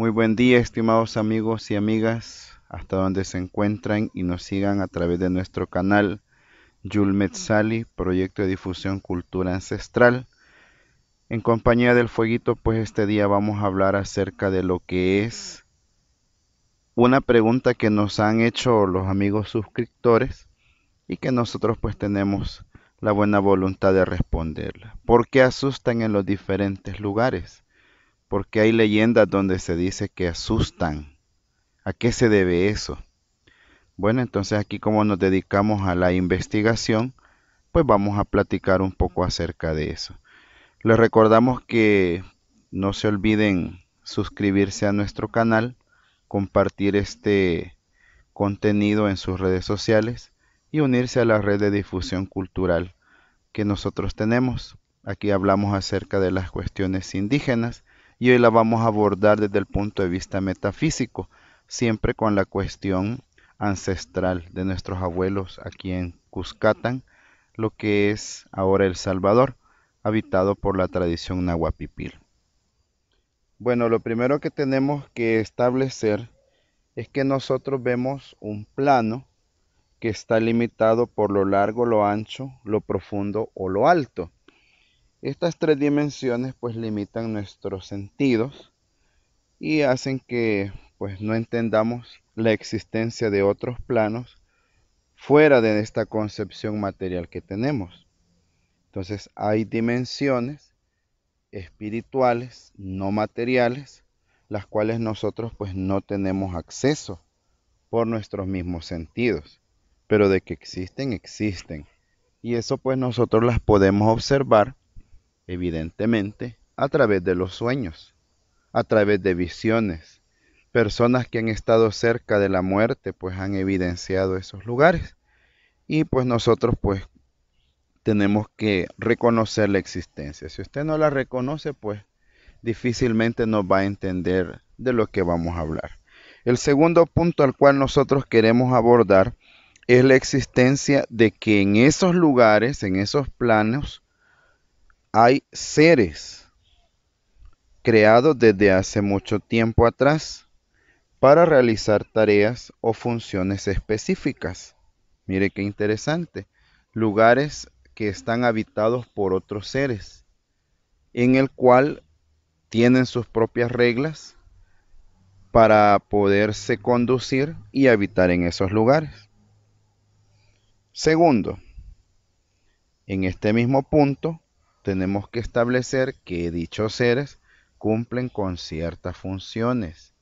Muy buen día, estimados amigos y amigas, hasta donde se encuentran y nos sigan a través de nuestro canal Yul Proyecto de Difusión Cultura Ancestral. En compañía del fueguito, pues este día vamos a hablar acerca de lo que es una pregunta que nos han hecho los amigos suscriptores y que nosotros pues tenemos la buena voluntad de responderla. ¿Por qué asustan en los diferentes lugares? porque hay leyendas donde se dice que asustan. ¿A qué se debe eso? Bueno, entonces aquí como nos dedicamos a la investigación, pues vamos a platicar un poco acerca de eso. Les recordamos que no se olviden suscribirse a nuestro canal, compartir este contenido en sus redes sociales y unirse a la red de difusión cultural que nosotros tenemos. Aquí hablamos acerca de las cuestiones indígenas y hoy la vamos a abordar desde el punto de vista metafísico, siempre con la cuestión ancestral de nuestros abuelos aquí en Cuscatán, lo que es ahora El Salvador, habitado por la tradición nahuapipil. Bueno, lo primero que tenemos que establecer es que nosotros vemos un plano que está limitado por lo largo, lo ancho, lo profundo o lo alto. Estas tres dimensiones pues limitan nuestros sentidos y hacen que pues no entendamos la existencia de otros planos fuera de esta concepción material que tenemos. Entonces hay dimensiones espirituales, no materiales, las cuales nosotros pues no tenemos acceso por nuestros mismos sentidos, pero de que existen, existen. Y eso pues nosotros las podemos observar evidentemente, a través de los sueños, a través de visiones. Personas que han estado cerca de la muerte, pues han evidenciado esos lugares. Y pues nosotros, pues, tenemos que reconocer la existencia. Si usted no la reconoce, pues difícilmente nos va a entender de lo que vamos a hablar. El segundo punto al cual nosotros queremos abordar es la existencia de que en esos lugares, en esos planos, hay seres creados desde hace mucho tiempo atrás para realizar tareas o funciones específicas. Mire qué interesante. Lugares que están habitados por otros seres, en el cual tienen sus propias reglas para poderse conducir y habitar en esos lugares. Segundo, en este mismo punto, tenemos que establecer que dichos seres cumplen con ciertas funciones,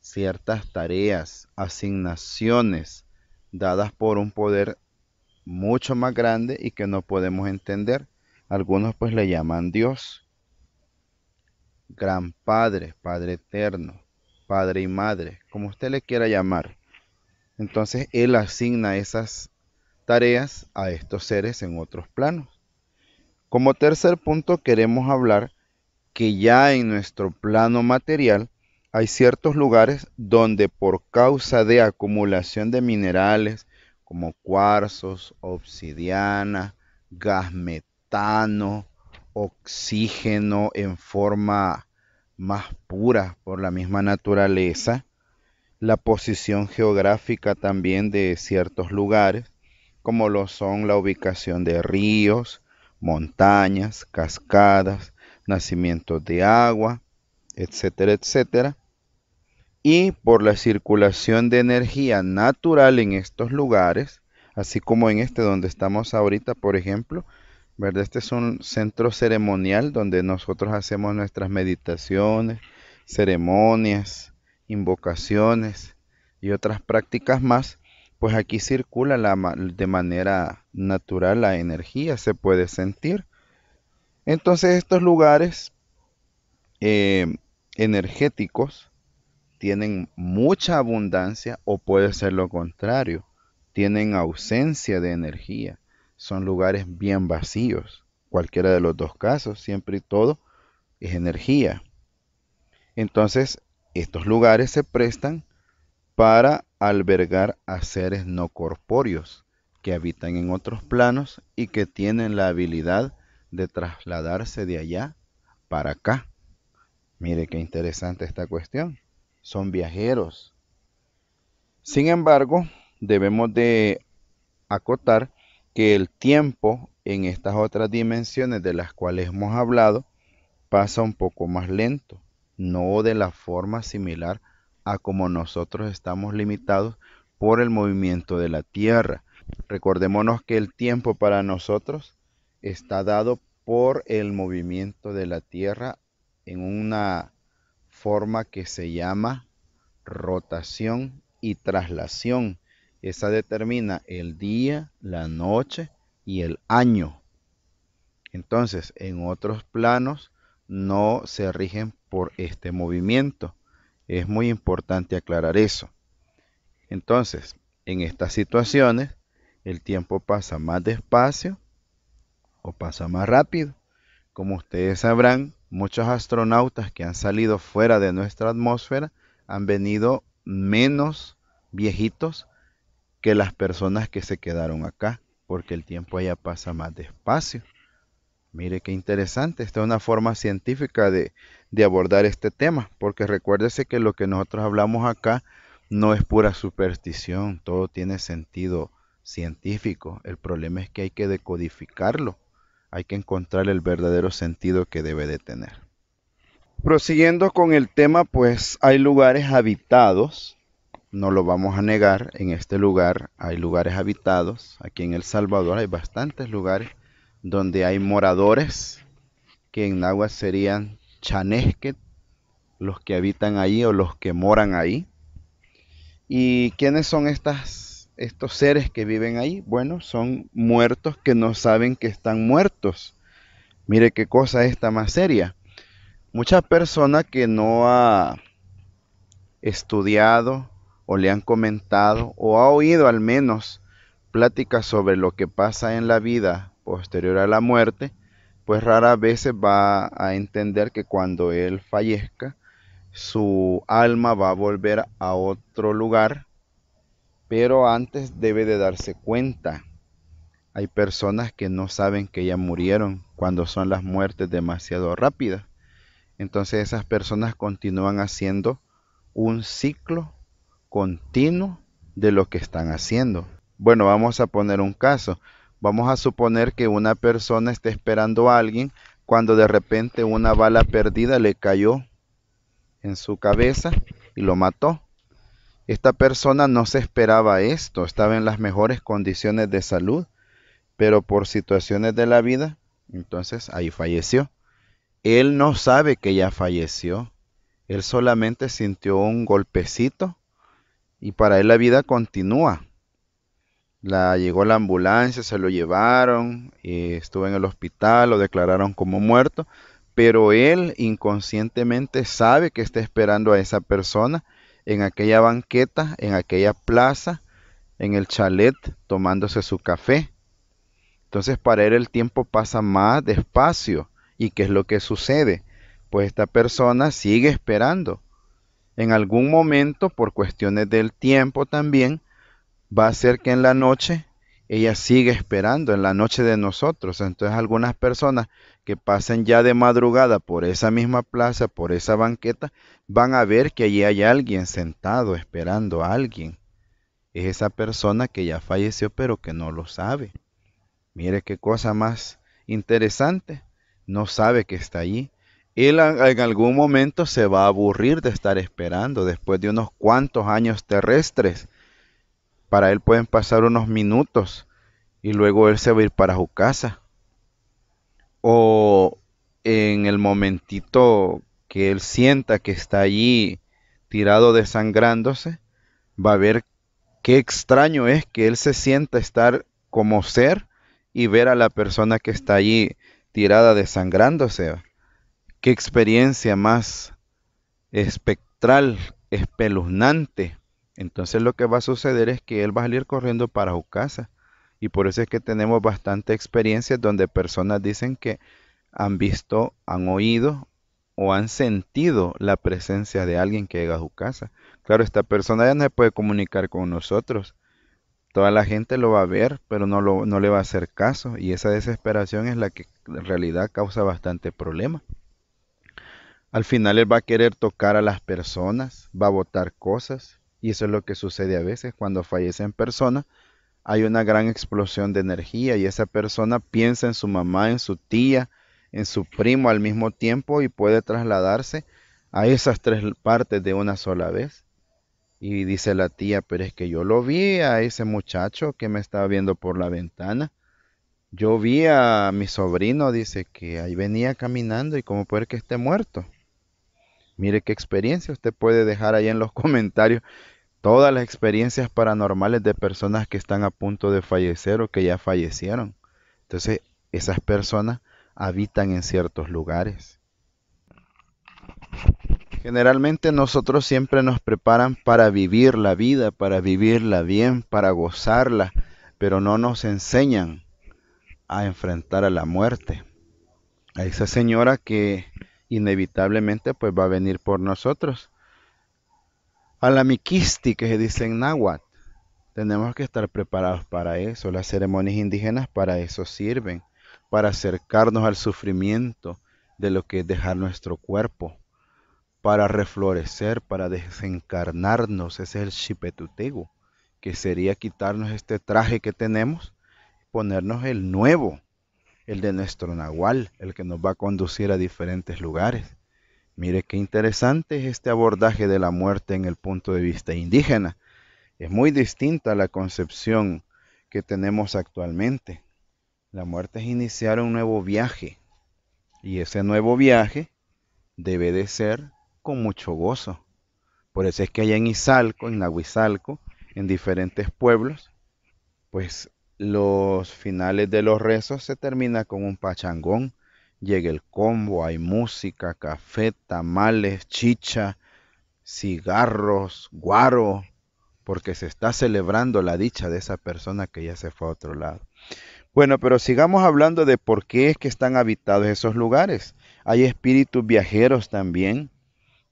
ciertas tareas, asignaciones dadas por un poder mucho más grande y que no podemos entender. Algunos pues le llaman Dios, Gran Padre, Padre Eterno, Padre y Madre, como usted le quiera llamar. Entonces Él asigna esas tareas a estos seres en otros planos. Como tercer punto queremos hablar que ya en nuestro plano material hay ciertos lugares donde por causa de acumulación de minerales como cuarzos, obsidiana, gas metano, oxígeno en forma más pura por la misma naturaleza, la posición geográfica también de ciertos lugares, como lo son la ubicación de ríos, montañas, cascadas, nacimientos de agua, etcétera, etcétera. Y por la circulación de energía natural en estos lugares, así como en este donde estamos ahorita, por ejemplo, ¿verdad? Este es un centro ceremonial donde nosotros hacemos nuestras meditaciones, ceremonias, invocaciones y otras prácticas más pues aquí circula la, de manera natural la energía, se puede sentir. Entonces estos lugares eh, energéticos tienen mucha abundancia o puede ser lo contrario, tienen ausencia de energía, son lugares bien vacíos. Cualquiera de los dos casos, siempre y todo, es energía. Entonces, estos lugares se prestan para albergar a seres no corpóreos que habitan en otros planos y que tienen la habilidad de trasladarse de allá para acá. Mire qué interesante esta cuestión. Son viajeros. Sin embargo, debemos de acotar que el tiempo en estas otras dimensiones de las cuales hemos hablado pasa un poco más lento, no de la forma similar a a como nosotros estamos limitados por el movimiento de la Tierra. Recordémonos que el tiempo para nosotros está dado por el movimiento de la Tierra en una forma que se llama rotación y traslación. Esa determina el día, la noche y el año. Entonces, en otros planos no se rigen por este movimiento. Es muy importante aclarar eso. Entonces, en estas situaciones, el tiempo pasa más despacio o pasa más rápido. Como ustedes sabrán, muchos astronautas que han salido fuera de nuestra atmósfera han venido menos viejitos que las personas que se quedaron acá, porque el tiempo allá pasa más despacio. Mire qué interesante, esta es una forma científica de, de abordar este tema, porque recuérdese que lo que nosotros hablamos acá no es pura superstición, todo tiene sentido científico. El problema es que hay que decodificarlo, hay que encontrar el verdadero sentido que debe de tener. Prosiguiendo con el tema, pues hay lugares habitados, no lo vamos a negar, en este lugar hay lugares habitados, aquí en El Salvador hay bastantes lugares donde hay moradores que en agua serían chanesket, los que habitan ahí o los que moran ahí. ¿Y quiénes son estas, estos seres que viven ahí? Bueno, son muertos que no saben que están muertos. Mire qué cosa esta más seria. Mucha persona que no ha estudiado o le han comentado o ha oído al menos pláticas sobre lo que pasa en la vida posterior a la muerte, pues rara veces va a entender que cuando él fallezca, su alma va a volver a otro lugar, pero antes debe de darse cuenta. Hay personas que no saben que ya murieron cuando son las muertes demasiado rápidas. Entonces esas personas continúan haciendo un ciclo continuo de lo que están haciendo. Bueno, vamos a poner un caso. Vamos a suponer que una persona está esperando a alguien cuando de repente una bala perdida le cayó en su cabeza y lo mató. Esta persona no se esperaba esto, estaba en las mejores condiciones de salud, pero por situaciones de la vida, entonces ahí falleció. Él no sabe que ya falleció, él solamente sintió un golpecito y para él la vida continúa. La, llegó la ambulancia, se lo llevaron, eh, estuvo en el hospital, lo declararon como muerto, pero él inconscientemente sabe que está esperando a esa persona en aquella banqueta, en aquella plaza, en el chalet, tomándose su café. Entonces para él el tiempo pasa más despacio. ¿Y qué es lo que sucede? Pues esta persona sigue esperando. En algún momento, por cuestiones del tiempo también, va a ser que en la noche ella sigue esperando, en la noche de nosotros. Entonces algunas personas que pasen ya de madrugada por esa misma plaza, por esa banqueta, van a ver que allí hay alguien sentado esperando a alguien. Es esa persona que ya falleció pero que no lo sabe. Mire qué cosa más interesante. No sabe que está allí. Él en algún momento se va a aburrir de estar esperando después de unos cuantos años terrestres para él pueden pasar unos minutos y luego él se va a ir para su casa. O en el momentito que él sienta que está allí tirado desangrándose, va a ver qué extraño es que él se sienta estar como ser y ver a la persona que está allí tirada desangrándose. Qué experiencia más espectral, espeluznante. Entonces lo que va a suceder es que él va a salir corriendo para su casa. Y por eso es que tenemos bastante experiencias donde personas dicen que han visto, han oído o han sentido la presencia de alguien que llega a su casa. Claro, esta persona ya no se puede comunicar con nosotros. Toda la gente lo va a ver, pero no, no le va a hacer caso. Y esa desesperación es la que en realidad causa bastante problema. Al final él va a querer tocar a las personas, va a botar cosas, y eso es lo que sucede a veces cuando fallecen persona, Hay una gran explosión de energía y esa persona piensa en su mamá, en su tía, en su primo al mismo tiempo y puede trasladarse a esas tres partes de una sola vez. Y dice la tía, pero es que yo lo vi a ese muchacho que me estaba viendo por la ventana. Yo vi a mi sobrino, dice que ahí venía caminando y cómo puede que esté muerto. Mire qué experiencia usted puede dejar ahí en los comentarios. Todas las experiencias paranormales de personas que están a punto de fallecer o que ya fallecieron. Entonces, esas personas habitan en ciertos lugares. Generalmente nosotros siempre nos preparan para vivir la vida, para vivirla bien, para gozarla, pero no nos enseñan a enfrentar a la muerte. A esa señora que inevitablemente pues va a venir por nosotros. A la miquisti que se dice en náhuatl. Tenemos que estar preparados para eso. Las ceremonias indígenas para eso sirven, para acercarnos al sufrimiento de lo que es dejar nuestro cuerpo, para reflorecer, para desencarnarnos. Ese es el chipetutego, que sería quitarnos este traje que tenemos, ponernos el nuevo el de nuestro nahual, el que nos va a conducir a diferentes lugares. Mire qué interesante es este abordaje de la muerte en el punto de vista indígena. Es muy distinta a la concepción que tenemos actualmente. La muerte es iniciar un nuevo viaje y ese nuevo viaje debe de ser con mucho gozo. Por eso es que allá en Izalco, en Nahuizalco, en diferentes pueblos, pues los finales de los rezos se termina con un pachangón. Llega el combo, hay música, café, tamales, chicha, cigarros, guaro, porque se está celebrando la dicha de esa persona que ya se fue a otro lado. Bueno, pero sigamos hablando de por qué es que están habitados esos lugares. Hay espíritus viajeros también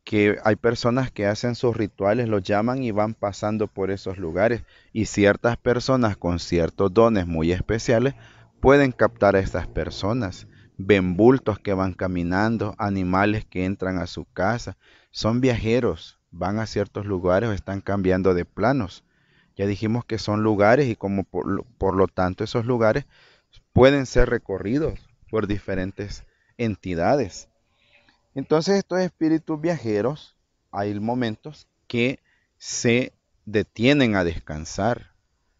que hay personas que hacen sus rituales, los llaman y van pasando por esos lugares. Y ciertas personas con ciertos dones muy especiales pueden captar a estas personas. Ven bultos que van caminando, animales que entran a su casa. Son viajeros, van a ciertos lugares o están cambiando de planos. Ya dijimos que son lugares y como por, por lo tanto esos lugares pueden ser recorridos por diferentes entidades. Entonces estos espíritus viajeros, hay momentos que se detienen a descansar.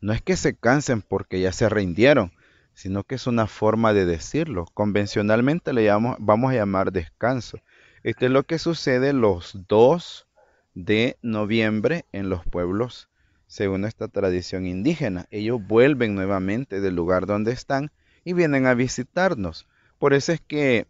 No es que se cansen porque ya se rindieron, sino que es una forma de decirlo. Convencionalmente le vamos a llamar descanso. Esto es lo que sucede los 2 de noviembre en los pueblos, según esta tradición indígena. Ellos vuelven nuevamente del lugar donde están y vienen a visitarnos. Por eso es que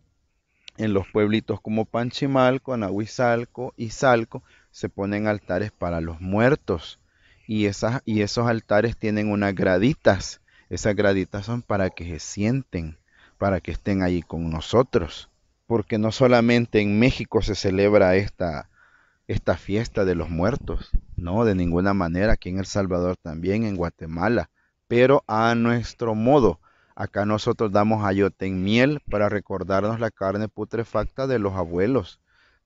en los pueblitos como Panchimalco, Anahuizalco y Salco se ponen altares para los muertos y, esas, y esos altares tienen unas graditas. Esas graditas son para que se sienten, para que estén ahí con nosotros. Porque no solamente en México se celebra esta, esta fiesta de los muertos, no, de ninguna manera, aquí en El Salvador también, en Guatemala, pero a nuestro modo, Acá nosotros damos ayote en miel para recordarnos la carne putrefacta de los abuelos,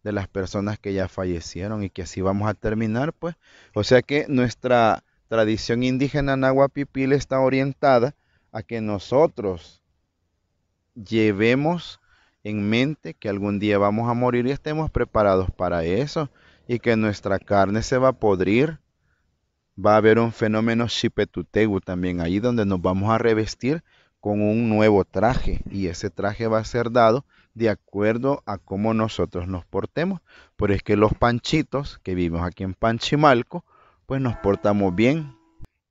de las personas que ya fallecieron y que así vamos a terminar, pues. O sea que nuestra tradición indígena nahuapipil está orientada a que nosotros llevemos en mente que algún día vamos a morir y estemos preparados para eso y que nuestra carne se va a podrir. Va a haber un fenómeno Shipetutegu también ahí donde nos vamos a revestir con un nuevo traje y ese traje va a ser dado de acuerdo a cómo nosotros nos portemos. Por es que los panchitos que vivimos aquí en Panchimalco, pues nos portamos bien.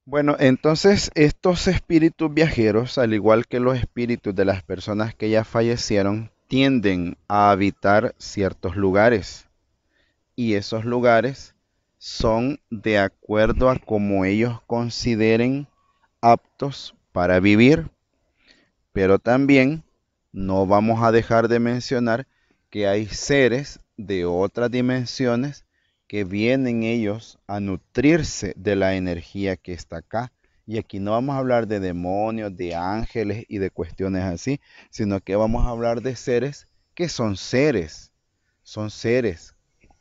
Bueno, entonces estos espíritus viajeros, al igual que los espíritus de las personas que ya fallecieron, tienden a habitar ciertos lugares. Y esos lugares son de acuerdo a cómo ellos consideren aptos para vivir, pero también no vamos a dejar de mencionar que hay seres de otras dimensiones que vienen ellos a nutrirse de la energía que está acá. Y aquí no vamos a hablar de demonios, de ángeles y de cuestiones así, sino que vamos a hablar de seres que son seres, son seres,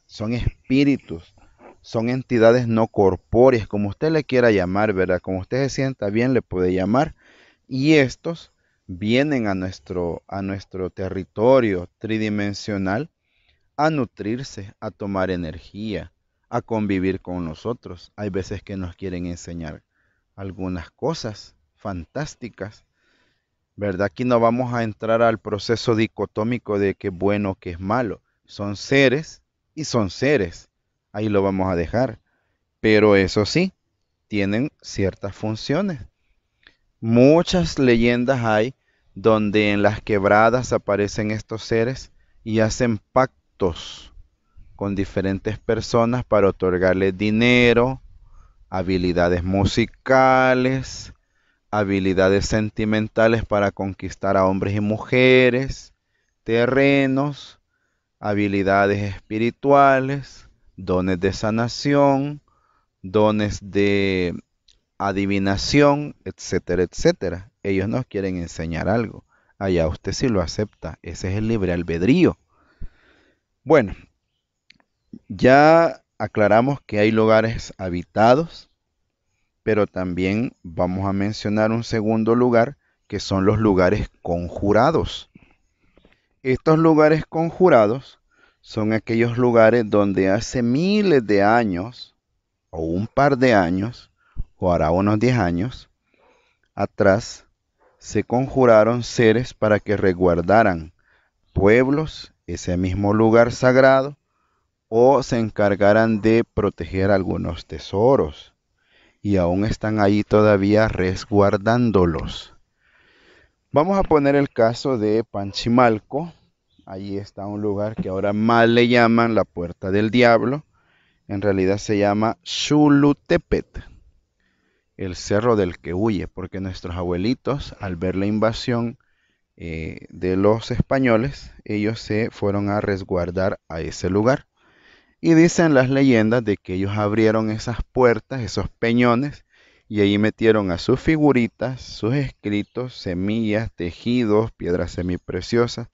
son espíritus, son entidades no corpóreas, como usted le quiera llamar, ¿verdad? Como usted se sienta bien, le puede llamar. Y estos vienen a nuestro, a nuestro territorio tridimensional a nutrirse, a tomar energía, a convivir con nosotros. Hay veces que nos quieren enseñar algunas cosas fantásticas, ¿verdad? Aquí no vamos a entrar al proceso dicotómico de qué bueno, qué es malo. Son seres y son seres. Ahí lo vamos a dejar. Pero eso sí, tienen ciertas funciones. Muchas leyendas hay donde en las quebradas aparecen estos seres y hacen pactos con diferentes personas para otorgarles dinero, habilidades musicales, habilidades sentimentales para conquistar a hombres y mujeres, terrenos, habilidades espirituales, dones de sanación, dones de adivinación, etcétera, etcétera. Ellos nos quieren enseñar algo. Allá usted sí lo acepta. Ese es el libre albedrío. Bueno, ya aclaramos que hay lugares habitados, pero también vamos a mencionar un segundo lugar que son los lugares conjurados. Estos lugares conjurados son aquellos lugares donde hace miles de años, o un par de años, o hará unos 10 años, atrás, se conjuraron seres para que resguardaran pueblos, ese mismo lugar sagrado, o se encargaran de proteger algunos tesoros. Y aún están ahí todavía resguardándolos. Vamos a poner el caso de Panchimalco. Allí está un lugar que ahora mal le llaman la puerta del diablo. En realidad se llama Xulutepet el cerro del que huye, porque nuestros abuelitos, al ver la invasión eh, de los españoles, ellos se fueron a resguardar a ese lugar. Y dicen las leyendas de que ellos abrieron esas puertas, esos peñones, y ahí metieron a sus figuritas, sus escritos, semillas, tejidos, piedras semipreciosas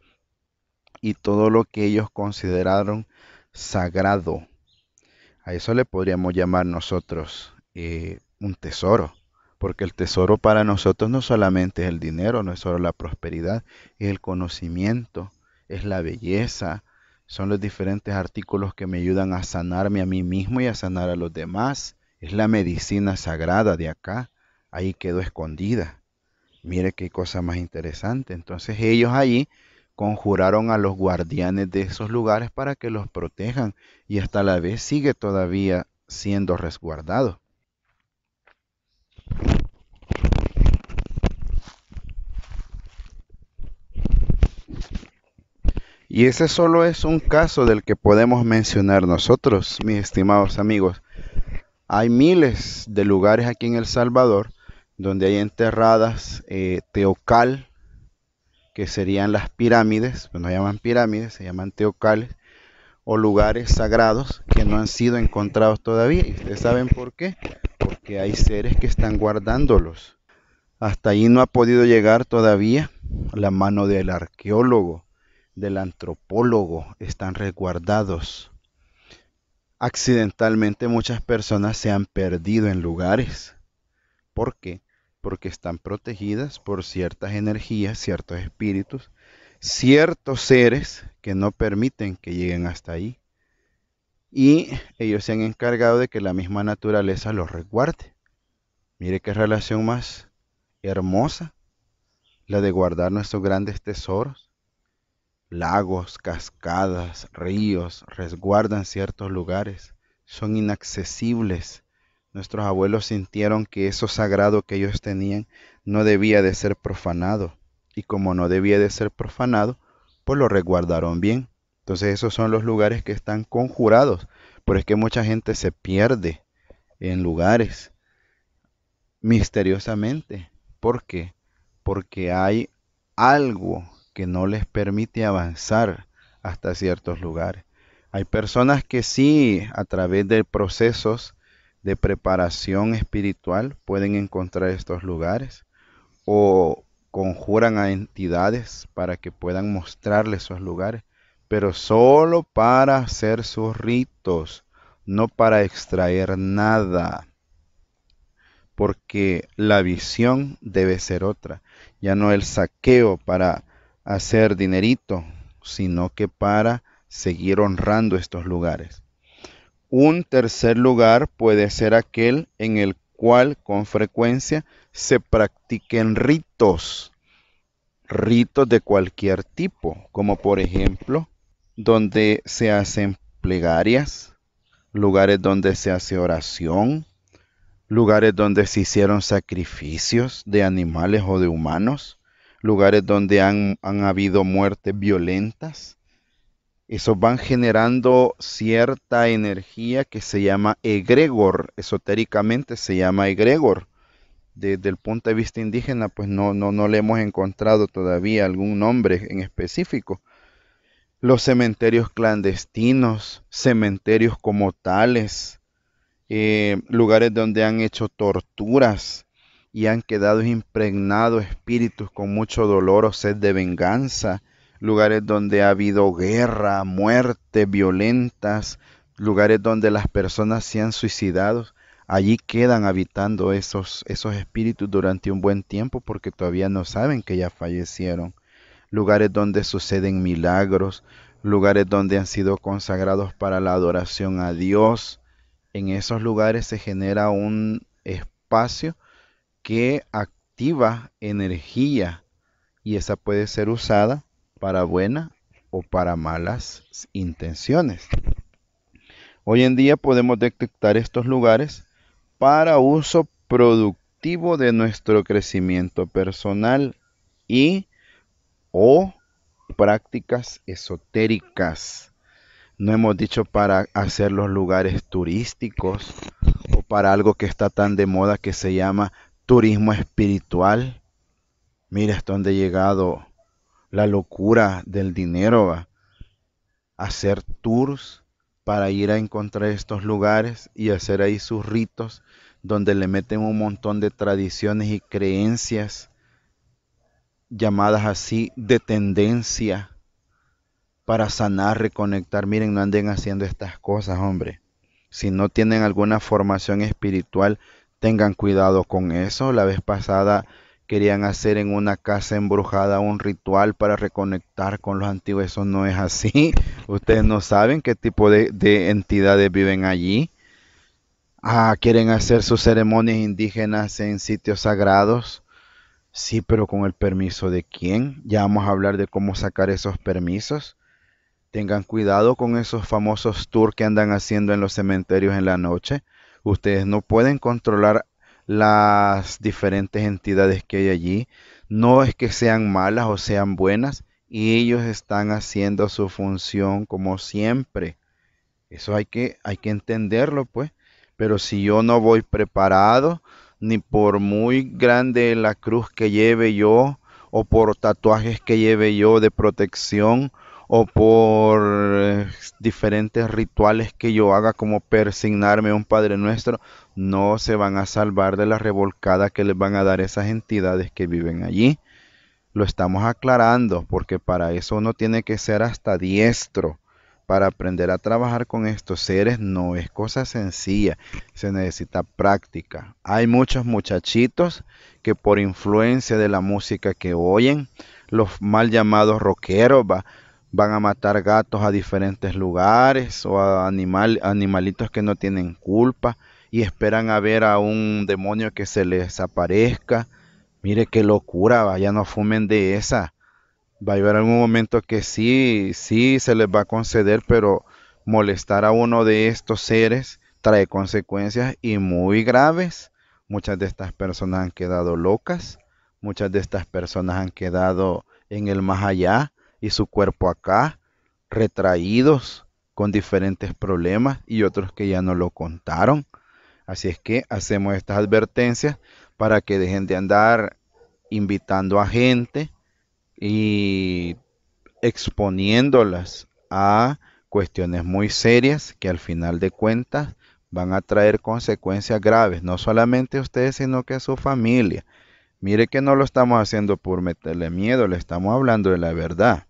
y todo lo que ellos consideraron sagrado. A eso le podríamos llamar nosotros eh, un tesoro, porque el tesoro para nosotros no solamente es el dinero, no es solo la prosperidad, es el conocimiento, es la belleza, son los diferentes artículos que me ayudan a sanarme a mí mismo y a sanar a los demás. Es la medicina sagrada de acá, ahí quedó escondida. Mire qué cosa más interesante. Entonces ellos allí conjuraron a los guardianes de esos lugares para que los protejan y hasta la vez sigue todavía siendo resguardado. Y ese solo es un caso del que podemos mencionar nosotros, mis estimados amigos. Hay miles de lugares aquí en El Salvador donde hay enterradas eh, teocal, que serían las pirámides, pues no llaman pirámides, se llaman teocales, o lugares sagrados que no han sido encontrados todavía. ¿Y ustedes saben por qué? porque hay seres que están guardándolos. Hasta ahí no ha podido llegar todavía la mano del arqueólogo, del antropólogo, están resguardados. Accidentalmente muchas personas se han perdido en lugares. ¿Por qué? Porque están protegidas por ciertas energías, ciertos espíritus, ciertos seres que no permiten que lleguen hasta ahí y ellos se han encargado de que la misma naturaleza los resguarde. Mire qué relación más hermosa, la de guardar nuestros grandes tesoros. Lagos, cascadas, ríos resguardan ciertos lugares, son inaccesibles. Nuestros abuelos sintieron que eso sagrado que ellos tenían no debía de ser profanado, y como no debía de ser profanado, pues lo resguardaron bien. Entonces esos son los lugares que están conjurados. Pero es que mucha gente se pierde en lugares misteriosamente. ¿Por qué? Porque hay algo que no les permite avanzar hasta ciertos lugares. Hay personas que sí, a través de procesos de preparación espiritual, pueden encontrar estos lugares o conjuran a entidades para que puedan mostrarles esos lugares pero solo para hacer sus ritos, no para extraer nada. Porque la visión debe ser otra, ya no el saqueo para hacer dinerito, sino que para seguir honrando estos lugares. Un tercer lugar puede ser aquel en el cual con frecuencia se practiquen ritos, ritos de cualquier tipo, como por ejemplo donde se hacen plegarias, lugares donde se hace oración, lugares donde se hicieron sacrificios de animales o de humanos, lugares donde han, habido muertes violentas. eso van generando cierta energía que se llama egregor, esotéricamente se llama egregor. Desde el punto de vista indígena, pues no, no, no le hemos encontrado todavía algún nombre en específico los cementerios clandestinos, cementerios como tales, eh, lugares donde han hecho torturas y han quedado impregnados espíritus con mucho dolor o sed de venganza, lugares donde ha habido guerra, muerte violentas, lugares donde las personas se han suicidado, allí quedan habitando esos, esos espíritus durante un buen tiempo porque todavía no saben que ya fallecieron lugares donde suceden milagros, lugares donde han sido consagrados para la adoración a Dios. En esos lugares se genera un espacio que activa energía y esa puede ser usada para buena o para malas intenciones. Hoy en día podemos detectar estos lugares para uso productivo de nuestro crecimiento personal y o prácticas esotéricas. No hemos dicho para hacer los lugares turísticos o para algo que está tan de moda que se llama turismo espiritual. Mira hasta dónde ha llegado la locura del dinero. Hacer tours para ir a encontrar estos lugares y hacer ahí sus ritos donde le meten un montón de tradiciones y creencias llamadas así de tendencia para sanar, reconectar. Miren, no anden haciendo estas cosas, hombre. Si no tienen alguna formación espiritual, tengan cuidado con eso. La vez pasada querían hacer en una casa embrujada un ritual para reconectar con los antiguos. Eso no es así. Ustedes no saben qué tipo de, entidades viven allí. Ah, quieren hacer sus ceremonias indígenas en sitios sagrados Sí, pero con el permiso de quién. Ya vamos a hablar de cómo sacar esos permisos. Tengan cuidado con esos famosos tours que andan haciendo en los cementerios en la noche. Ustedes no pueden controlar las diferentes entidades que hay allí. No es que sean malas o sean buenas. Y ellos están haciendo su función como siempre. Eso hay que, hay que entenderlo, pues. Pero si yo no voy preparado, ni por muy grande la cruz que lleve yo, o por tatuajes que lleve yo de protección, o por eh, diferentes rituales que yo haga como persignarme a un Padre Nuestro, no se van a salvar de la revolcada que les van a dar esas entidades que viven allí. Lo estamos aclarando porque para eso uno tiene que ser hasta diestro para aprender a trabajar con estos seres no es cosa sencilla, se necesita práctica. Hay muchos muchachitos que por influencia de la música que oyen, los mal llamados rockeros van a matar gatos a diferentes lugares o a animalitos que no tienen culpa y esperan a ver a un demonio que se les aparezca. Mire qué locura, vaya ya no fumen de esa va a llegar algún momento que sí, sí se les va a conceder, pero molestar a uno de estos seres trae consecuencias y muy graves. Muchas de estas personas han quedado locas, muchas de estas personas han quedado en el más allá y su cuerpo acá, retraídos con diferentes problemas y otros que ya no lo contaron. Así es que hacemos estas advertencias para que dejen de andar invitando a gente y exponiéndolas a cuestiones muy serias que al final de cuentas van a traer consecuencias graves, no solamente a ustedes, sino que a su familia. Mire que no lo estamos haciendo por meterle miedo, le estamos hablando de la verdad.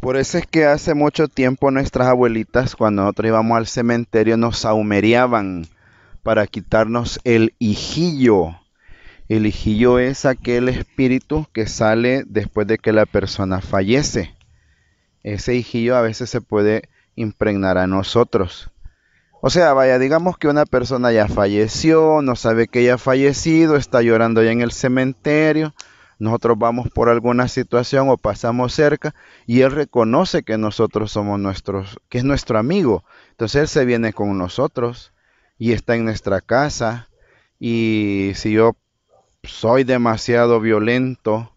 Por eso es que hace mucho tiempo nuestras abuelitas, cuando nosotros íbamos al cementerio, nos saumereaban para quitarnos el hijillo el hijillo es aquel espíritu que sale después de que la persona fallece. Ese hijillo a veces se puede impregnar a nosotros. O sea, vaya, digamos que una persona ya falleció, no sabe que ya ha fallecido, está llorando ya en el cementerio, nosotros vamos por alguna situación o pasamos cerca y él reconoce que nosotros somos nuestros, que es nuestro amigo. Entonces él se viene con nosotros y está en nuestra casa y si yo soy demasiado violento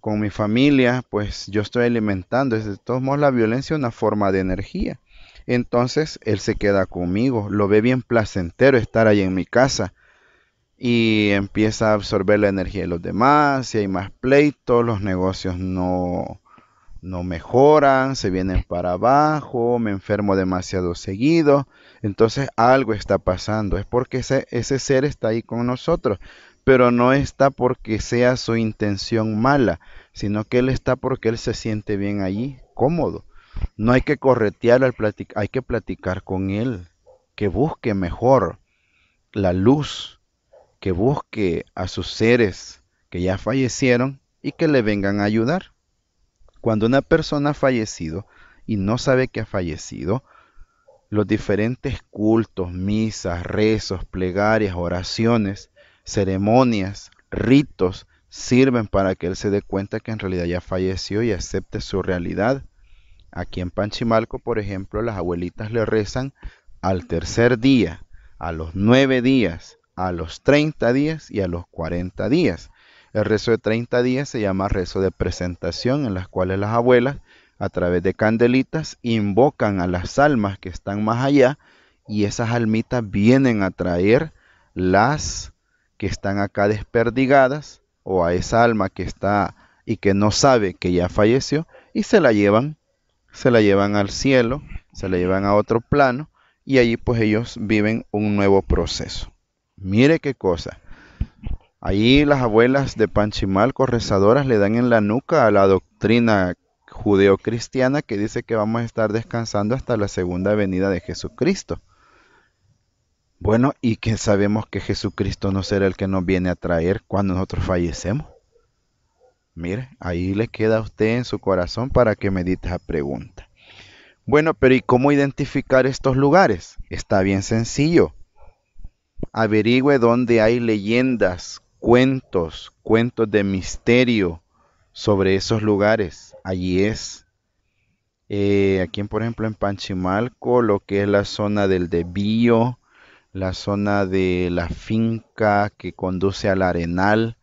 con mi familia, pues yo estoy alimentando. De todos modos, la violencia es una forma de energía. Entonces, él se queda conmigo, lo ve bien placentero estar ahí en mi casa y empieza a absorber la energía de los demás, si hay más pleitos, los negocios no, no mejoran, se vienen para abajo, me enfermo demasiado seguido. Entonces algo está pasando, es porque ese, ese, ser está ahí con nosotros pero no está porque sea su intención mala, sino que él está porque él se siente bien allí, cómodo. No hay que corretear al platicar, hay que platicar con él, que busque mejor la luz, que busque a sus seres que ya fallecieron y que le vengan a ayudar. Cuando una persona ha fallecido y no sabe que ha fallecido, los diferentes cultos, misas, rezos, plegarias, oraciones, ceremonias, ritos, sirven para que él se dé cuenta que en realidad ya falleció y acepte su realidad. Aquí en Panchimalco, por ejemplo, las abuelitas le rezan al tercer día, a los nueve días, a los treinta días y a los cuarenta días. El rezo de treinta días se llama rezo de presentación, en las cuales las abuelas, a través de candelitas, invocan a las almas que están más allá y esas almitas vienen a traer las que están acá desperdigadas o a esa alma que está y que no sabe que ya falleció y se la llevan, se la llevan al cielo, se la llevan a otro plano y allí pues ellos viven un nuevo proceso. Mire qué cosa. ahí las abuelas de Panchimalco rezadoras le dan en la nuca a la doctrina judeocristiana que dice que vamos a estar descansando hasta la segunda venida de Jesucristo. Bueno, y que sabemos que Jesucristo no será el que nos viene a traer cuando nosotros fallecemos. Mire, ahí le queda a usted en su corazón para que medite esa pregunta. Bueno, pero ¿y cómo identificar estos lugares? Está bien sencillo. Averigüe dónde hay leyendas, cuentos, cuentos de misterio sobre esos lugares. Allí es. Eh, aquí, por ejemplo, en Panchimalco, lo que es la zona del debío, la zona de la finca que conduce al arenal.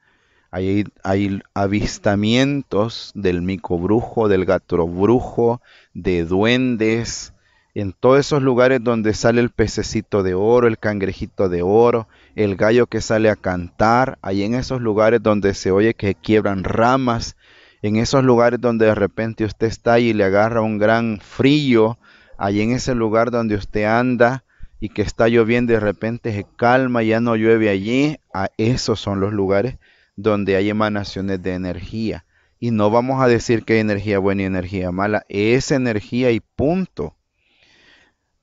Hay, hay avistamientos del mico brujo, del gato brujo, de duendes, en todos esos lugares donde sale el pececito de oro, el cangrejito de oro, el gallo que sale a cantar, ahí en esos lugares donde se oye que quiebran ramas, en esos lugares donde de repente usted está y le agarra un gran frío, ahí en ese lugar donde usted anda, y que está lloviendo y de repente se calma, ya no llueve allí, a esos son los lugares donde hay emanaciones de energía. Y no vamos a decir que hay energía buena y energía mala, es energía y punto.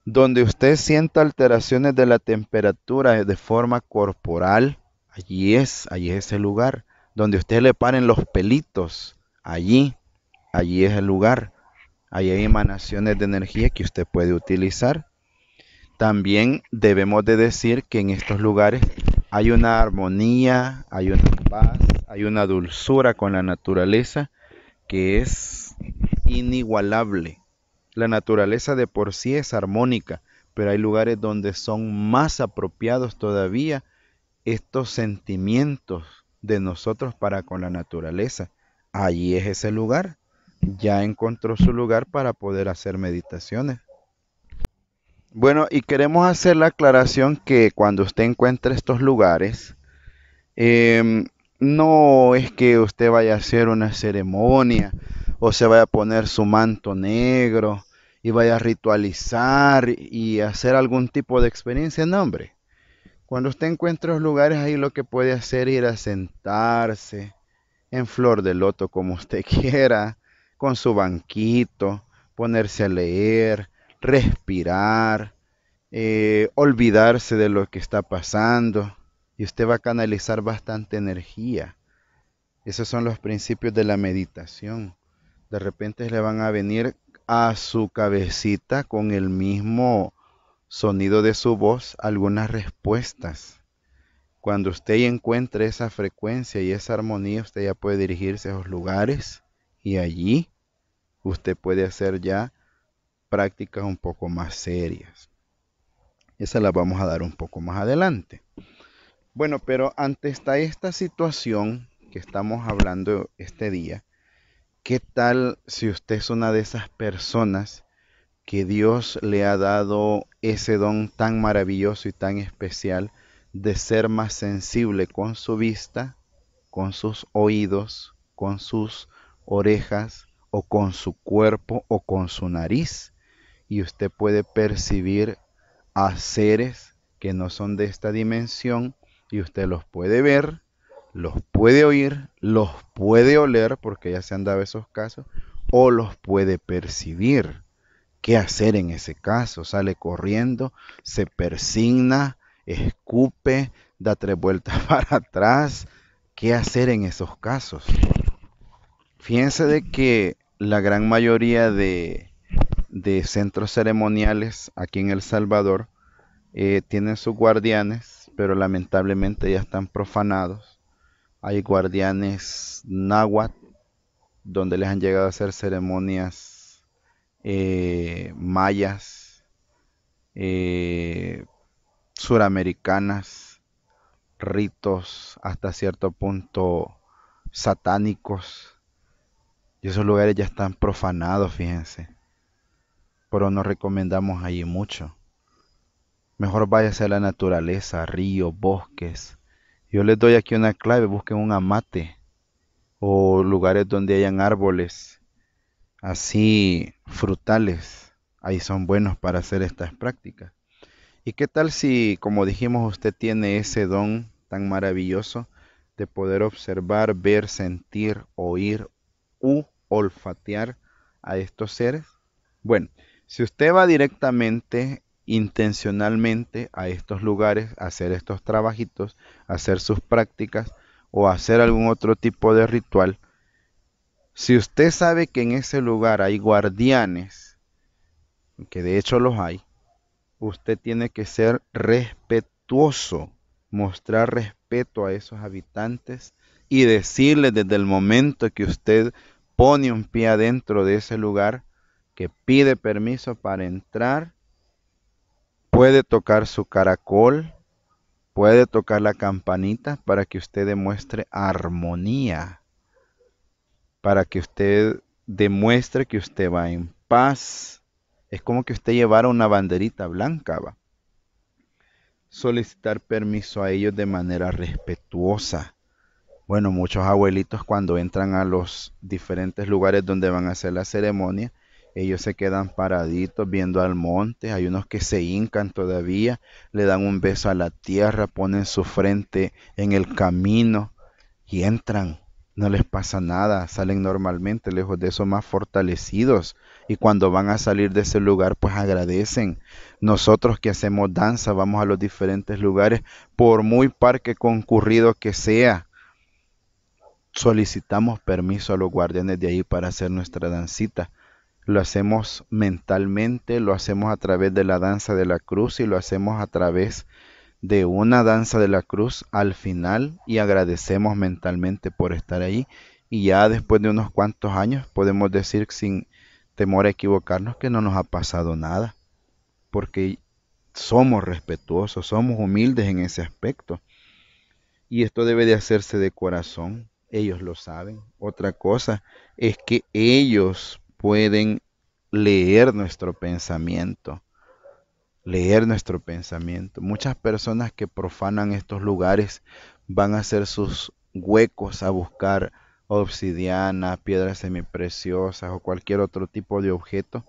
Donde usted sienta alteraciones de la temperatura de forma corporal, allí es, allí es el lugar. Donde usted le paren los pelitos, allí, allí es el lugar. Allí hay emanaciones de energía que usted puede utilizar. También debemos de decir que en estos lugares hay una armonía, hay una paz, hay una dulzura con la naturaleza que es inigualable. La naturaleza de por sí es armónica, pero hay lugares donde son más apropiados todavía estos sentimientos de nosotros para con la naturaleza. Allí es ese lugar. Ya encontró su lugar para poder hacer meditaciones. Bueno, y queremos hacer la aclaración que cuando usted encuentre estos lugares, em, no es que usted vaya a hacer una ceremonia o se vaya a poner su manto negro y vaya a ritualizar y hacer algún tipo de experiencia. No, hombre. Cuando usted encuentra los lugares ahí lo que puede hacer es ir a sentarse en flor de loto como usted quiera, con su banquito, ponerse a leer, respirar, eh, olvidarse de lo que está pasando y usted va a canalizar bastante energía. Esos son los principios de la meditación. De repente le van a venir a su cabecita con el mismo sonido de su voz algunas respuestas. Cuando usted encuentre esa frecuencia y esa armonía, usted ya puede dirigirse a esos lugares y allí usted puede hacer ya prácticas un poco más serias. Esa la vamos a dar un poco más adelante. Bueno, pero ante esta situación que estamos hablando este día, ¿qué tal si usted es una de esas personas que Dios le ha dado ese don tan maravilloso y tan especial de ser más sensible con su vista, con sus oídos, con sus orejas o con su cuerpo o con su nariz? y usted puede percibir a seres que no son de esta dimensión y usted los puede ver, los puede oír, los puede oler, porque ya se han dado esos casos, o los puede percibir. ¿Qué hacer en ese caso? Sale corriendo, se persigna, escupe, da tres vueltas para atrás. ¿Qué hacer en esos casos? Fíjense de que la gran mayoría de de centros ceremoniales aquí en El Salvador eh, tienen sus guardianes, pero lamentablemente ya están profanados. Hay guardianes náhuatl, donde les han llegado a hacer ceremonias eh, mayas, eh, suramericanas, ritos hasta cierto punto satánicos. Y esos lugares ya están profanados, fíjense pero no recomendamos allí mucho. Mejor váyase a la naturaleza, ríos, bosques. Yo les doy aquí una clave, busquen un amate o lugares donde hayan árboles así frutales. Ahí son buenos para hacer estas prácticas. ¿Y qué tal si, como dijimos, usted tiene ese don tan maravilloso de poder observar, ver, sentir, oír u olfatear a estos seres? Bueno, si usted va directamente, intencionalmente a estos lugares, a hacer estos trabajitos, a hacer sus prácticas o a hacer algún otro tipo de ritual, si usted sabe que en ese lugar hay guardianes, que de hecho los hay, usted tiene que ser respetuoso, mostrar respeto a esos habitantes y decirle desde el momento que usted pone un pie adentro de ese lugar, que pide permiso para entrar puede tocar su caracol, puede tocar la campanita para que usted demuestre armonía, para que usted demuestre que usted va en paz. Es como que usted llevara una banderita blanca, va. Solicitar permiso a ellos de manera respetuosa. Bueno, muchos abuelitos cuando entran a los diferentes lugares donde van a hacer la ceremonia, ellos se quedan paraditos viendo al monte, hay unos que se hincan todavía, le dan un beso a la tierra, ponen su frente en el camino y entran. No les pasa nada, salen normalmente, lejos de eso más fortalecidos. Y cuando van a salir de ese lugar, pues agradecen. Nosotros que hacemos danza, vamos a los diferentes lugares, por muy parque concurrido que sea, solicitamos permiso a los guardianes de ahí para hacer nuestra dancita lo hacemos mentalmente, lo hacemos a través de la danza de la cruz y lo hacemos a través de una danza de la cruz al final y agradecemos mentalmente por estar ahí y ya después de unos cuantos años podemos decir sin temor a equivocarnos que no nos ha pasado nada porque somos respetuosos, somos humildes en ese aspecto y esto debe de hacerse de corazón, ellos lo saben. Otra cosa es que ellos pueden leer nuestro pensamiento. Leer nuestro pensamiento. Muchas personas que profanan estos lugares van a hacer sus huecos a buscar obsidiana, piedras semipreciosas o cualquier otro tipo de objeto,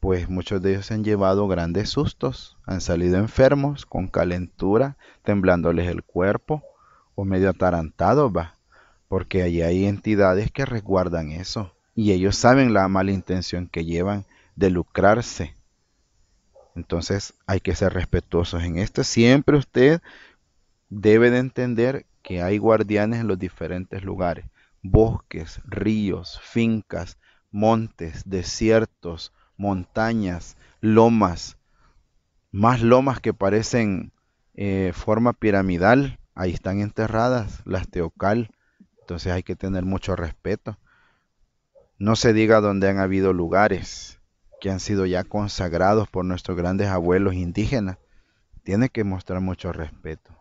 pues muchos de ellos han llevado grandes sustos, han salido enfermos, con calentura, temblándoles el cuerpo o medio atarantado va, porque allí hay entidades que resguardan eso y ellos saben la mala intención que llevan de lucrarse. Entonces hay que ser respetuosos en esto. Siempre usted debe de entender que hay guardianes en los diferentes lugares. Bosques, ríos, fincas, montes, desiertos, montañas, lomas. Más lomas que parecen eh, forma piramidal. Ahí están enterradas las teocal. Entonces hay que tener mucho respeto. No se diga donde han habido lugares que han sido ya consagrados por nuestros grandes abuelos indígenas. Tiene que mostrar mucho respeto.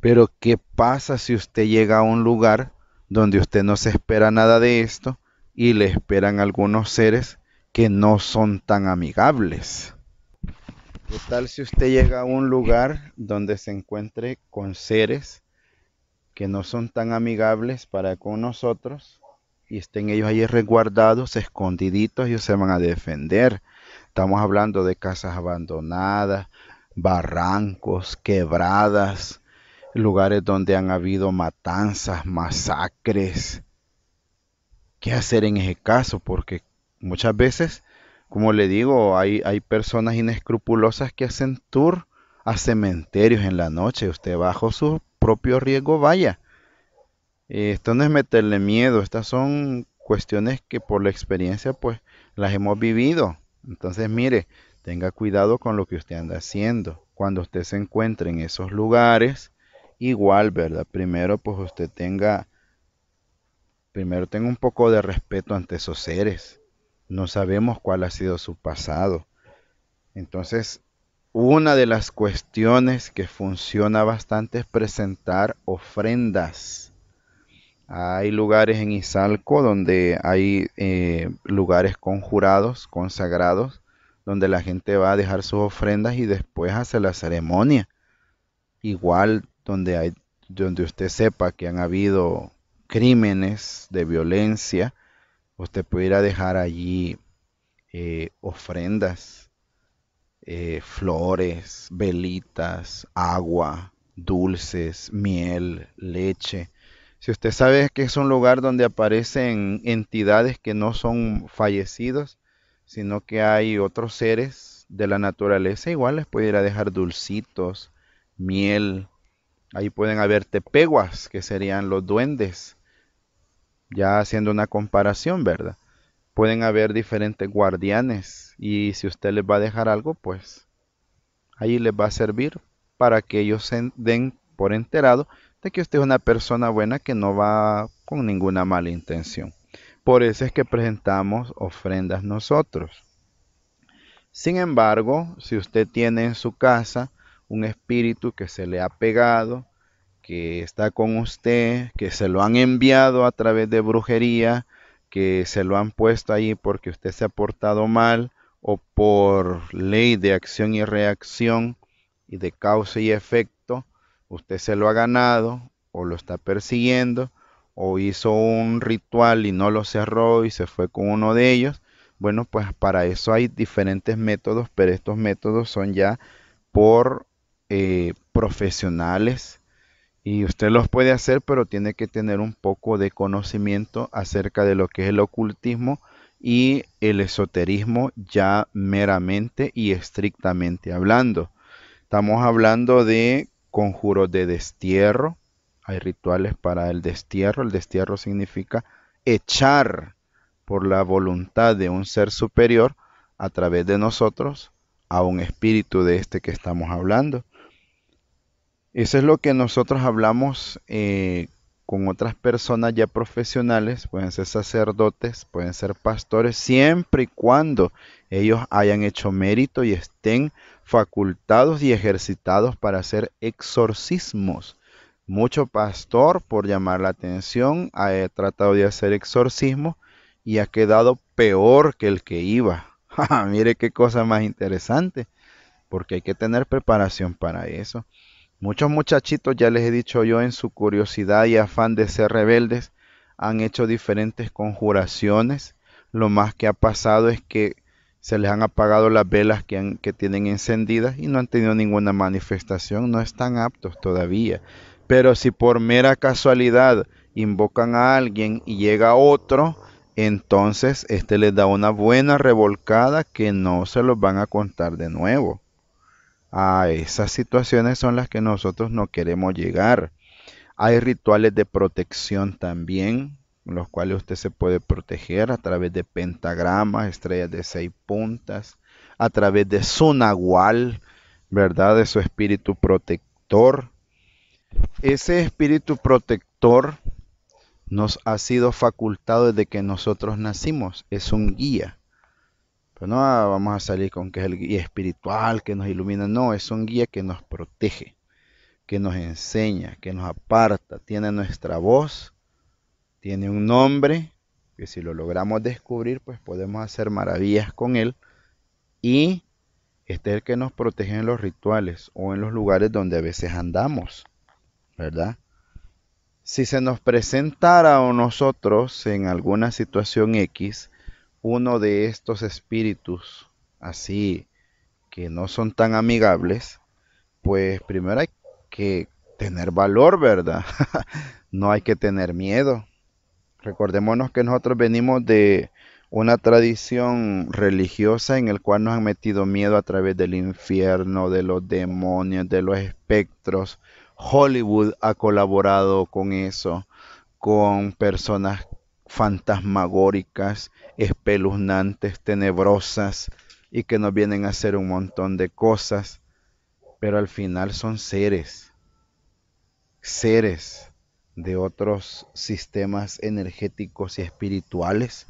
Pero ¿qué pasa si usted llega a un lugar donde usted no se espera nada de esto y le esperan algunos seres que no son tan amigables? ¿Qué tal si usted llega a un lugar donde se encuentre con seres que no son tan amigables para con nosotros y estén ellos ahí resguardados, escondiditos, ellos se van a defender. Estamos hablando de casas abandonadas, barrancos, quebradas, lugares donde han habido matanzas, masacres. ¿Qué hacer en ese caso? Porque muchas veces, como le digo, hay, hay personas inescrupulosas que hacen tour a cementerios en la noche. Usted bajo su propio riesgo vaya esto no es meterle miedo, estas son cuestiones que por la experiencia pues las hemos vivido. Entonces mire, tenga cuidado con lo que usted anda haciendo. Cuando usted se encuentre en esos lugares, igual, ¿verdad? Primero pues usted tenga, primero tenga un poco de respeto ante esos seres. No sabemos cuál ha sido su pasado. Entonces, una de las cuestiones que funciona bastante es presentar ofrendas hay lugares en Izalco donde hay eh, lugares conjurados, consagrados, donde la gente va a dejar sus ofrendas y después hace la ceremonia. Igual donde, hay, donde usted sepa que han habido crímenes de violencia, usted pudiera dejar allí eh, ofrendas, eh, flores, velitas, agua, dulces, miel, leche si usted sabe que es un lugar donde aparecen entidades que no son fallecidos, sino que hay otros seres de la naturaleza, igual les pudiera dejar dulcitos, miel. Ahí pueden haber tepeguas, que serían los duendes. Ya haciendo una comparación, ¿verdad? Pueden haber diferentes guardianes y si usted les va a dejar algo, pues ahí les va a servir para que ellos se den por enterado de que usted es una persona buena que no va con ninguna mala intención. Por eso es que presentamos ofrendas nosotros. Sin embargo, si usted tiene en su casa un espíritu que se le ha pegado, que está con usted, que se lo han enviado a través de brujería, que se lo han puesto ahí porque usted se ha portado mal o por ley de acción y reacción y de causa y efecto, usted se lo ha ganado o lo está persiguiendo o hizo un ritual y no lo cerró y se fue con uno de ellos. Bueno, pues para eso hay diferentes métodos, pero estos métodos son ya por eh, profesionales y usted los puede hacer, pero tiene que tener un poco de conocimiento acerca de lo que es el ocultismo y el esoterismo ya meramente y estrictamente hablando. Estamos hablando de conjuro de destierro. Hay rituales para el destierro. El destierro significa echar por la voluntad de un ser superior a través de nosotros a un espíritu de este que estamos hablando. Eso es lo que nosotros hablamos eh, con otras personas ya profesionales, pueden ser sacerdotes, pueden ser pastores, siempre y cuando ellos hayan hecho mérito y estén facultados y ejercitados para hacer exorcismos. Mucho pastor, por llamar la atención, ha eh, tratado de hacer exorcismos y ha quedado peor que el que iba. Ah, mire qué cosa más interesante, porque hay que tener preparación para eso. Muchos muchachitos, ya les he dicho yo, en su curiosidad y afán de ser rebeldes, han hecho diferentes conjuraciones. Lo más que ha pasado es que se les han apagado las velas que, tienen encendidas y no han tenido ninguna manifestación, no están aptos todavía. Pero si por mera casualidad invocan a alguien y llega otro, entonces este les da una buena revolcada que no se los van a contar de nuevo. A esas situaciones son las que nosotros no queremos llegar. Hay rituales de protección también los cuales usted se puede proteger a través de pentagramas, estrellas de seis puntas, a través de su nahual, ¿verdad? De su espíritu protector. Ese espíritu protector nos ha sido facultado desde que nosotros nacimos, es un guía. Pero no ah, vamos a salir con que es el guía espiritual que nos ilumina, no, es un guía que nos protege, que nos enseña, que nos aparta, tiene nuestra voz tiene un nombre que si lo logramos descubrir, pues podemos hacer maravillas con él. Y este es el que nos protege en los rituales o en los lugares donde a veces andamos, ¿verdad? Si se nos presentara a nosotros en alguna situación X, uno de estos espíritus así que no son tan amigables, pues primero hay que tener valor, ¿verdad? no hay que tener miedo, Recordémonos que nosotros venimos de una tradición religiosa en el cual nos han metido miedo a través del infierno, de los demonios, de los espectros. Hollywood ha colaborado con eso, con personas fantasmagóricas, espeluznantes, tenebrosas y que nos vienen a hacer un montón de cosas, pero al final son seres, seres de otros sistemas energéticos y espirituales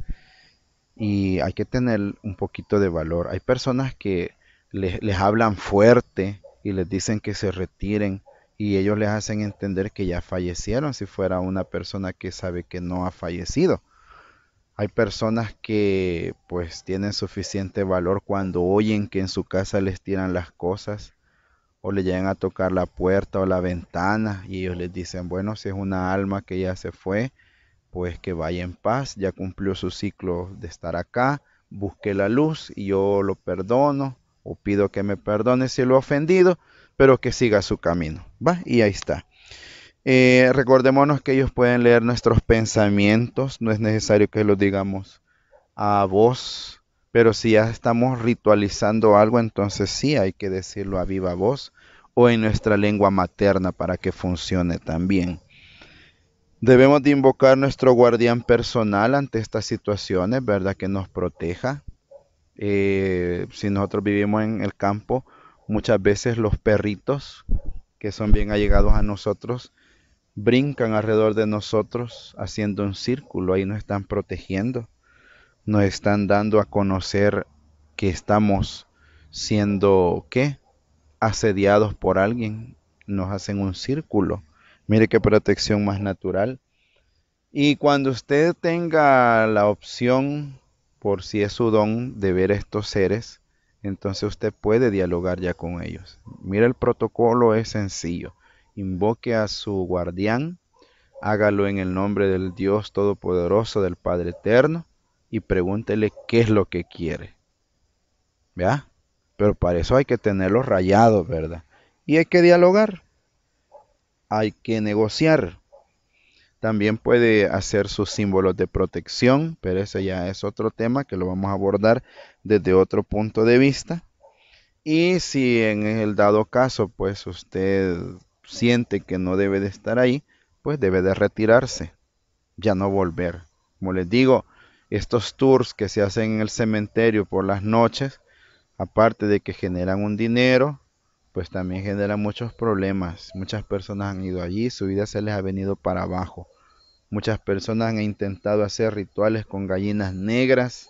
y hay que tener un poquito de valor. Hay personas que les, hablan fuerte y les dicen que se retiren y ellos les hacen entender que ya fallecieron si fuera una persona que sabe que no ha fallecido. Hay personas que pues tienen suficiente valor cuando oyen que en su casa les tiran las cosas o le llegan a tocar la puerta o la ventana y ellos les dicen, bueno, si es una alma que ya se fue, pues que vaya en paz, ya cumplió su ciclo de estar acá, busque la luz y yo lo perdono o pido que me perdone si lo he ofendido, pero que siga su camino. Va, y ahí está. Eh, recordémonos que ellos pueden leer nuestros pensamientos, no es necesario que los digamos a voz pero si ya estamos ritualizando algo, entonces sí hay que decirlo a viva voz o en nuestra lengua materna para que funcione también. Debemos de invocar nuestro guardián personal ante estas situaciones, ¿verdad? Que nos proteja. Eh, si nosotros vivimos en el campo, muchas veces los perritos que son bien allegados a nosotros brincan alrededor de nosotros haciendo un círculo, ahí nos están protegiendo nos están dando a conocer que estamos siendo, ¿qué? Asediados por alguien. Nos hacen un círculo. Mire qué protección más natural. Y cuando usted tenga la opción, por si es su don, de ver estos seres, entonces usted puede dialogar ya con ellos. Mire el protocolo es sencillo. Invoque a su guardián, hágalo en el nombre del Dios Todopoderoso, del Padre Eterno, y pregúntele qué es lo que quiere. ¿Ya? Pero para eso hay que tenerlo rayado. ¿verdad? Y hay que dialogar. Hay que negociar. También puede hacer sus símbolos de protección, pero ese ya es otro tema que lo vamos a abordar desde otro punto de vista. Y si en el dado caso, pues usted siente que no debe de estar ahí, pues debe de retirarse, ya no volver. Como les digo, estos tours que se hacen en el cementerio por las noches, aparte de que generan un dinero, pues también generan muchos problemas. Muchas personas han ido allí, su vida se les ha venido para abajo. Muchas personas han intentado hacer rituales con gallinas negras,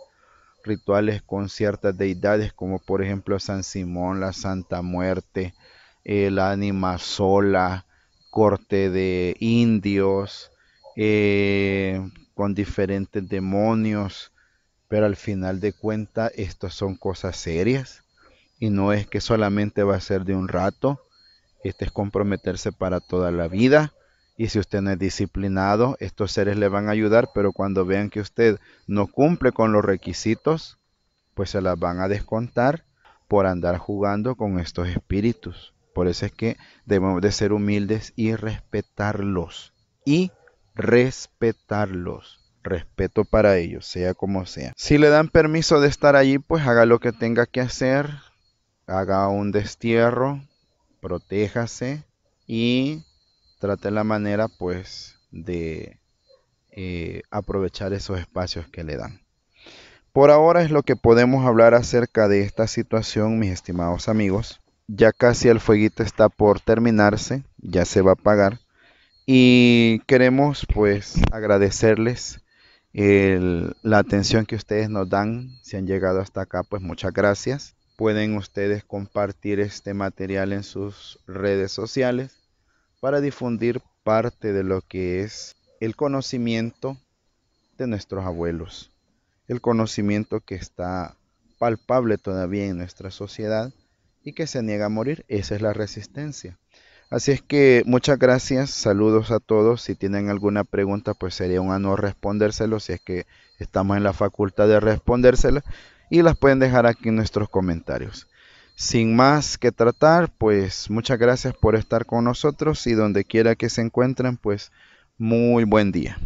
rituales con ciertas deidades como por ejemplo San Simón, la Santa Muerte, el ánima sola, corte de indios, eh, con diferentes demonios, pero al final de cuentas estas son cosas serias y no es que solamente va a ser de un rato, este es comprometerse para toda la vida y si usted no es disciplinado, estos seres le van a ayudar, pero cuando vean que usted no cumple con los requisitos, pues se las van a descontar por andar jugando con estos espíritus. Por eso es que debemos de ser humildes y respetarlos y respetarlos. Respeto para ellos, sea como sea. Si le dan permiso de estar allí, pues haga lo que tenga que hacer. Haga un destierro, protéjase y trate la manera pues de eh, aprovechar esos espacios que le dan. Por ahora es lo que podemos hablar acerca de esta situación, mis estimados amigos. Ya casi el fueguito está por terminarse, ya se va a apagar. Y queremos pues agradecerles la atención que ustedes nos dan. Si han llegado hasta acá, pues muchas gracias. Pueden ustedes compartir este material en sus redes sociales para difundir parte de lo que es el conocimiento de nuestros abuelos, el conocimiento que está palpable todavía en nuestra sociedad y que se niega a morir. Esa es la resistencia. Así es que muchas gracias, saludos a todos. Si tienen alguna pregunta, pues sería un honor respondérselo, si es que estamos en la facultad de respondérsela. Y las pueden dejar aquí en nuestros comentarios. Sin más que tratar, pues muchas gracias por estar con nosotros y donde quiera que se encuentren, pues muy buen día.